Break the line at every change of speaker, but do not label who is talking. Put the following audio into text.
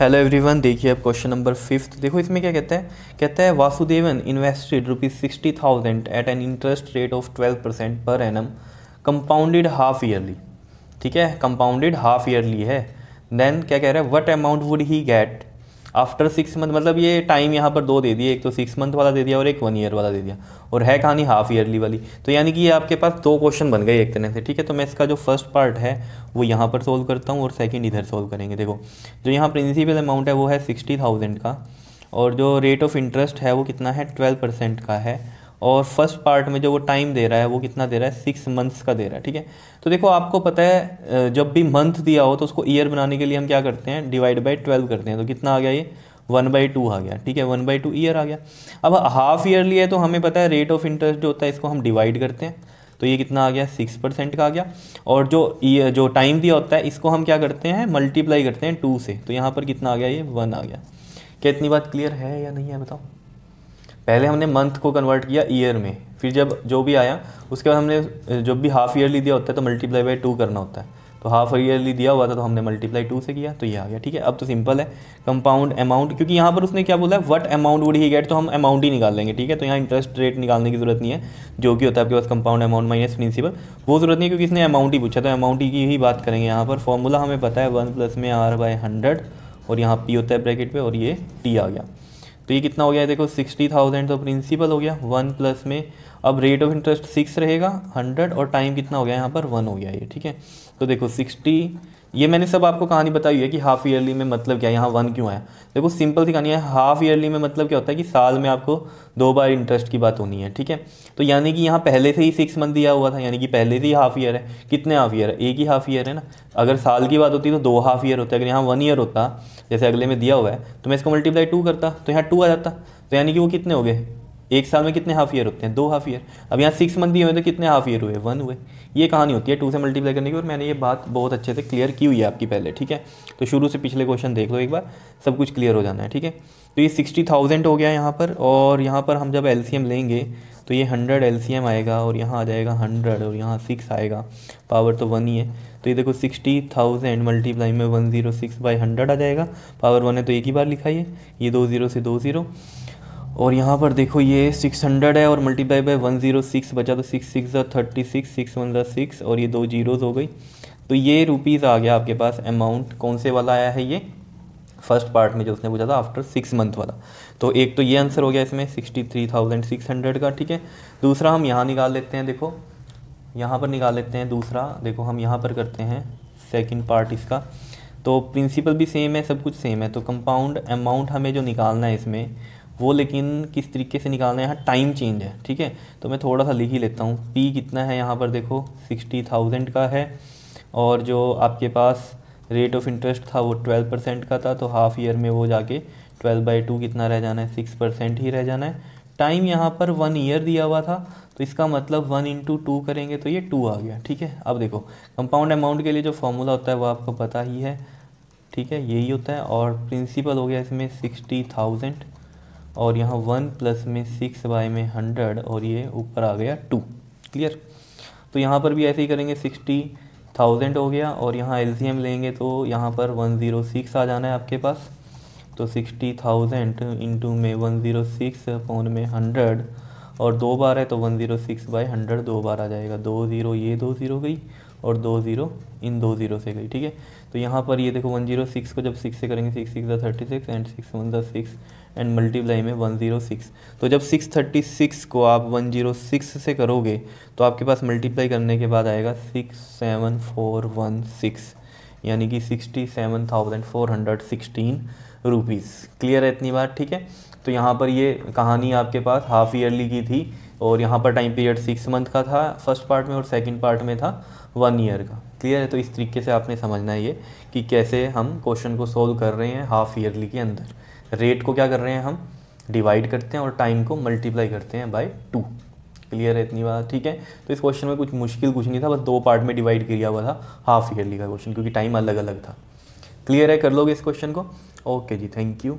hello everyone देखिए अब question number fifth देखो इसमें क्या कहते हैं कहते हैं Vasudevan invested rupees sixty thousand at an interest rate of twelve percent per annum compounded half yearly ठीक है कंपाउंडेड हाफ ईयरली है देन क्या कह रहा है what amount would he get after six month मतलब ये टाइम यहाँ पर दो दे दिए एक तो सिक्स मंथ वाला दे दिया और एक वन ईयर वाला दे दिया और है कहानी हाफ ईयरली वाली तो यानी कि ये आपके पास दो क्वेश्चन बन गए एक तरह से ठीक है तो मैं इसका जो फर्स्ट पार्ट है वो यहाँ पर सोल्व करता हूँ और सेकेंड इधर सोल्व करेंगे देखो जो यहाँ प्रिंसिपल अमाउंट है वो है सिक्सटी थाउजेंड का और जो रेट ऑफ इंटरेस्ट है वो कितना है ट्वेल्व परसेंट का है और फर्स्ट पार्ट में जो वो टाइम दे रहा है वो कितना दे रहा है सिक्स मंथ्स का दे रहा है ठीक है तो देखो आपको पता है जब भी मंथ दिया हो तो उसको ईयर बनाने के लिए हम क्या करते हैं डिवाइड बाई ट्वेल्व करते हैं तो कितना आ गया ये वन बाई टू आ गया ठीक है वन बाई टू ईयर आ गया अब हाफ ईयरली है तो हमें पता है रेट ऑफ इंटरेस्ट जो होता है इसको हम डिवाइड करते हैं तो ये कितना आ गया सिक्स परसेंट का आ गया और जो ये जो टाइम दिया होता है इसको हम क्या करते हैं मल्टीप्लाई करते हैं टू से तो यहाँ पर कितना आ गया ये वन आ गया क्या इतनी बात क्लियर है या नहीं है बताओ पहले हमने मंथ को कन्वर्ट किया ईयर में फिर जब जो भी आया उसके बाद हमने जो भी हाफ ईयरली दिया होता है तो मल्टीप्लाई बाई टू करना होता है तो हाफ ईयरली दिया हुआ था तो हमने मल्टीप्लाई टू से किया तो ये आ गया ठीक है अब तो सिंपल है कंपाउंड अमाउंट क्योंकि यहाँ पर उसने क्या बोला है what amount would he get तो हम अमाउंट ही निकाल लेंगे ठीक है तो यहाँ इंटरेस्ट रेट निकालने की जरूरत नहीं है जो कि होता है आपके पास कंपाउंड अमाउंट माइनस प्रिंसिपल वो जरूरत नहीं है क्योंकि इसने अमाउंट ही पूछा तो अमाउंट की ही बात करेंगे यहाँ पर फॉर्मूला हमें पता है वन प्लस में आर बाय हंड्रेड और यहाँ पी होता है ब्रैकेट पर और ये टी आ गया तो ये कितना हो गया देखो सिक्सटी थाउजेंड तो प्रिंसिपल हो गया वन प्लस में अब रेट ऑफ इंटरेस्ट सिक्स रहेगा हंड्रेड और टाइम कितना हो गया यहाँ पर वन हो गया ये ठीक है तो देखो सिक्सटी ये मैंने सब आपको कहानी बताई है कि हाफ ईयरली में मतलब क्या यहाँ वन क्यों आया देखो सिंपल सी कहानी है हाफ ईयरली में मतलब क्या होता है कि साल में आपको दो बार इंटरेस्ट की बात होनी है ठीक है तो यानी कि यहाँ पहले से ही सिक्स मंथ दिया हुआ था यानी कि पहले से ही हाफ ईयर है कितने हाफ ईयर है एक ही हाफ ईयर है ना अगर साल की बात होती तो दो हाफ ईयर होता है अगर यहाँ वन ईयर होता जैसे अगले में दिया हुआ है तो मैं इसको मल्टीप्लाई टू करता तो यहाँ टू आ जाता तो यानी कि वो कितने हो गए एक साल में कितने हाफ ईयर होते हैं दो हाफ ईयर अब यहाँ सिक्स मंथ भी हुए तो कितने हाफ ईयर हुए वन हुए ये कहानी होती है टू से मल्टीप्लाई करने की और मैंने ये बात बहुत अच्छे से क्लियर की हुई है आपकी पहले ठीक है तो शुरू से पिछले क्वेश्चन देख लो एक बार सब कुछ क्लियर हो जाना है ठीक है तो ये सिक्सटी थाउजेंड हो गया यहाँ पर और यहाँ पर हम जब एल लेंगे तो ये हंड्रेड एल आएगा और यहाँ आ जाएगा हंड्रेड और यहाँ सिक्स आएगा पावर तो वन ही है तो ये देखो सिक्सटी थाउजेंड मल्टीप्लाई में one zero six by hundred आ जाएगा पावर वन है तो एक ही बार लिखाइए ये दो ज़ीरो से दो ज़ीरो और यहाँ पर देखो ये 600 है और मल्टीप्लाई बाय 106 बचा तो सिक्स सिक्स जो थर्टी सिक्स सिक्स वन ज़ा सिक्स और ये दो जीरोज़ हो गई तो ये रुपीज़ आ गया आपके पास अमाउंट कौन से वाला आया है ये फर्स्ट पार्ट में जो उसने पूछा था आफ्टर सिक्स मंथ वाला तो एक तो ये आंसर हो गया इसमें sixty three thousand six hundred का ठीक है दूसरा हम यहाँ निकाल लेते हैं देखो यहाँ पर निकाल लेते हैं दूसरा देखो हम यहाँ पर करते हैं सेकेंड पार्ट इसका तो प्रिंसिपल भी सेम है सब कुछ सेम है तो कंपाउंड अमाउंट हमें जो निकालना है इसमें वो लेकिन किस तरीके से निकालना है यहाँ टाइम चेंज है ठीक है तो मैं थोड़ा सा लिख ही लेता हूँ पी कितना है यहाँ पर देखो सिक्सटी थाउजेंड का है और जो आपके पास रेट ऑफ इंटरेस्ट था वो ट्वेल्व परसेंट का था तो हाफ़ ईयर में वो जाके ट्वेल्व बाई टू कितना रह जाना है सिक्स परसेंट ही रह जाना है टाइम यहाँ पर वन ईयर दिया हुआ था तो इसका मतलब वन इंटू टू करेंगे तो ये टू आ गया ठीक है अब देखो कंपाउंड अमाउंट के लिए जो फॉर्मूला होता है वो आपको पता ही है ठीक है यही होता है और प्रिंसिपल हो गया इसमें सिक्सटी थाउजेंड और यहाँ वन प्लस में सिक्स बाई में हंड्रेड और ये ऊपर आ गया टू क्लियर तो यहाँ पर भी ऐसे ही करेंगे सिक्सटी थाउजेंड हो गया और यहाँ एल लेंगे तो यहाँ पर वन ज़ीरो सिक्स आ जाना है आपके पास तो सिक्सटी थाउजेंड इंटू में वन ज़ीरो सिक्स फोन में हंड्रेड और दो बार है तो one zero six by hundred दो बार आ जाएगा दो ज़ीरो ये दो ज़ीरो गई और दो ज़ीरो इन दो ज़ीरो से गई ठीक है तो यहाँ पर ये देखो वन ज़ीरो सिक्स को जब सिक्स से करेंगे सिक्स सिक्स ज़ा thirty six and six one ज़ा सिक्स एंड मल्टीप्लाई में वन ज़ीरो सिक्स तो जब सिक्स थर्टी सिक्स को आप वन ज़ीरो सिक्स से करोगे तो आपके पास मल्टीप्लाई करने के बाद आएगा six seven four one six यानी कि sixty seven thousand four hundred sixteen rupees clear है इतनी बात ठीक है तो यहाँ पर ये कहानी आपके पास हाफ ईयरली की थी और यहाँ पर टाइम पीरियड सिक्स मंथ का था फर्स्ट पार्ट में और सेकंड पार्ट में था वन ईयर का क्लियर है तो इस तरीके से आपने समझना है ये कि कैसे हम क्वेश्चन को सोल्व कर रहे हैं हाफ ईयरली के अंदर रेट को क्या कर रहे हैं हम डिवाइड करते हैं और टाइम को मल्टीप्लाई करते हैं बाय टू क्लियर है इतनी बात ठीक है तो इस क्वेश्चन में कुछ मुश्किल कुछ नहीं था बस दो पार्ट में डिवाइड किया हुआ था हाफ ईयरली का क्वेश्चन क्योंकि टाइम अलग अलग था क्लियर है कर लोगे इस क्वेश्चन को ओके जी थैंक यू